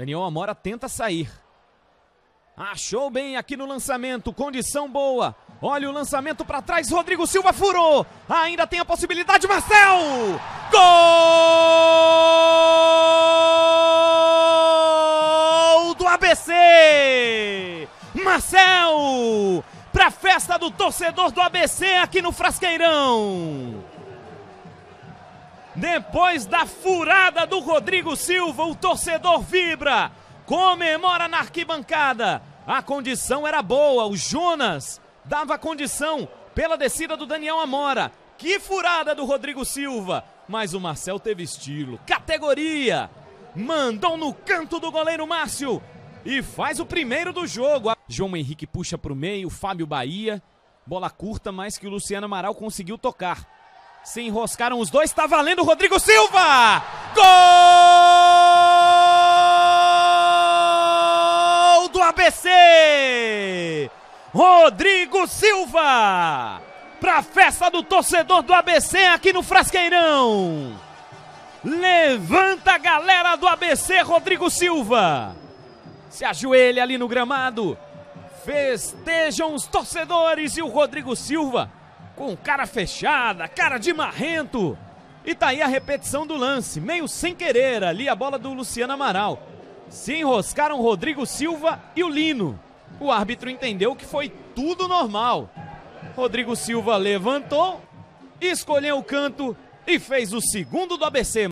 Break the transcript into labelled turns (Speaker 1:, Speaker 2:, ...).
Speaker 1: Daniel Amora tenta sair. Achou bem aqui no lançamento, condição boa. Olha o lançamento para trás, Rodrigo Silva furou. Ainda tem a possibilidade, Marcel! Gol do ABC! Marcel! Para festa do torcedor do ABC aqui no Frasqueirão. Depois da furada do Rodrigo Silva, o torcedor vibra, comemora na arquibancada. A condição era boa, o Jonas dava condição pela descida do Daniel Amora. Que furada do Rodrigo Silva! Mas o Marcel teve estilo, categoria, mandou no canto do goleiro Márcio e faz o primeiro do jogo. João Henrique puxa para o meio, Fábio Bahia, bola curta, mas que o Luciano Amaral conseguiu tocar. Se enroscaram os dois, tá valendo Rodrigo Silva! Gol do ABC! Rodrigo Silva! Pra festa do torcedor do ABC aqui no Frasqueirão! Levanta a galera do ABC, Rodrigo Silva! Se ajoelha ali no gramado, festejam os torcedores e o Rodrigo Silva com cara fechada, cara de marrento. E tá aí a repetição do lance, meio sem querer ali a bola do Luciano Amaral. Se enroscaram Rodrigo Silva e o Lino. O árbitro entendeu que foi tudo normal. Rodrigo Silva levantou, escolheu o canto e fez o segundo do ABC.